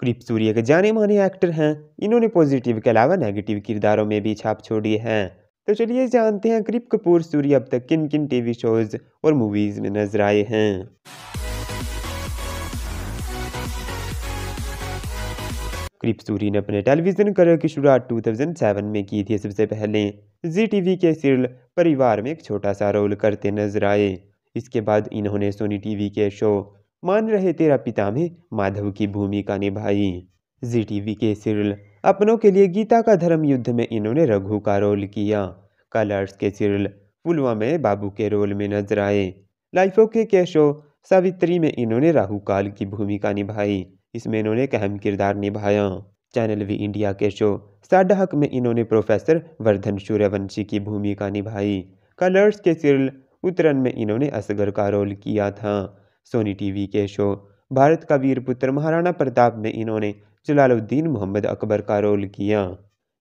कृप सूर्य के जाने माने एक्टर हैं इन्होंने पॉजिटिव के अलावा नेगेटिव किरदारों में भी छाप छोड़ी है तो चलिए जानते हैं कृप कपूर सूर्य अब तक किन किन टीवी शोज और मूवीज में नजर आए हैं कृप सूरी ने अपने टेलीविजन करियर की शुरुआत 2007 में की थी सबसे पहले जी टीवी के सीरियल परिवार में एक छोटा सा रोल करते नजर आए इसके बाद इन्होंने सोनी टीवी के शो मान रहे तेरा पिता में माधव की भूमिका निभाई जी टीवी के सिरल अपनों के लिए गीता का धर्म युद्ध में इन्होंने रघु का रोल किया कलर्स के सिरल पुलवा में बाबू के रोल में नजर आए लाइफ के कैशो सावित्री में इन्होंने राहुकाल की भूमिका निभाई इसमें इन्होंने एक अहम किरदार निभाया चैनल वी इंडिया के शो हक में इन्होंने प्रोफेसर वर्धन सूर्यवंशी की भूमिका निभाई कलर्स के सिरल उत्तरन में इन्होंने असगर का रोल किया था सोनी टीवी के शो भारत का वीर पुत्र महाराणा प्रताप में इन्होंने जलालुद्दीन मोहम्मद अकबर का रोल किया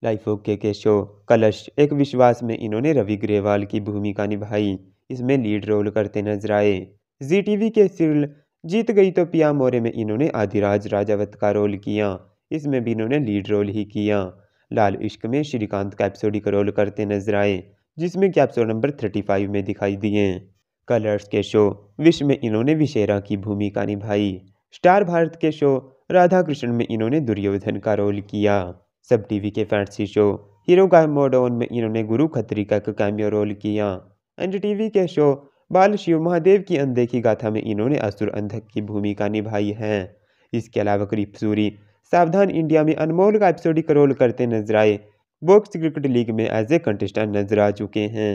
लाइफ ओके के शो कलश एक विश्वास में इन्होंने रवि ग्रेवाल की भूमिका निभाई इसमें लीड रोल करते नजर आए जी टीवी के सीरियल जीत गई तो पिया मोरे में इन्होंने आधिराज राजावत का रोल किया इसमें भी इन्होंने लीड रोल ही किया लाल इश्क में श्रीकांत कैप्सोडी का रोल करते नजर आए जिसमें कैप्सोड नंबर थर्टी फाइव में दिखाई दिए कलर्स के शो विश्व में इन्होंने विशेरा की भूमिका निभाई स्टार भारत के शो राधा कृष्ण में इन्होंने दुर्योधन का रोल किया सब टीवी के फैंसी शो हीरो मोडोन में इन्होंने गुरु खत्री का कैमियो रोल किया एंड टीवी के शो बाल शिव महादेव की अनदेखी गाथा में इन्होंने असुर अंधक की भूमिका निभाई है इसके अलावा करीब सूरी सावधान इंडिया में अनमोल का एपिसोडिक रोल करते नजर आए बॉक्स क्रिकेट लीग में एज ए कंटेस्टेंट नजर आ चुके हैं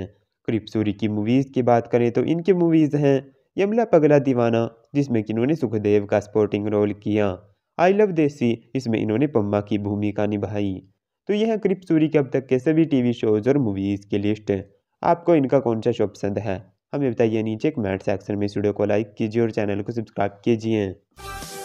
सूरी की मूवीज़ की बात करें तो इनकी मूवीज़ हैं यमला पगला दीवाना जिसमें कि इन्होंने सुखदेव का स्पोर्टिंग रोल किया आई लव देसी इसमें इन्होंने पम्मा की भूमिका निभाई तो यह सूरी के अब तक के सभी वी शोज़ और मूवीज़ की लिस्ट है आपको इनका कौन सा शो पसंद है हमें बताइए नीचे कमेंट सेक्शन में इस वीडियो को लाइक कीजिए और चैनल को सब्सक्राइब कीजिए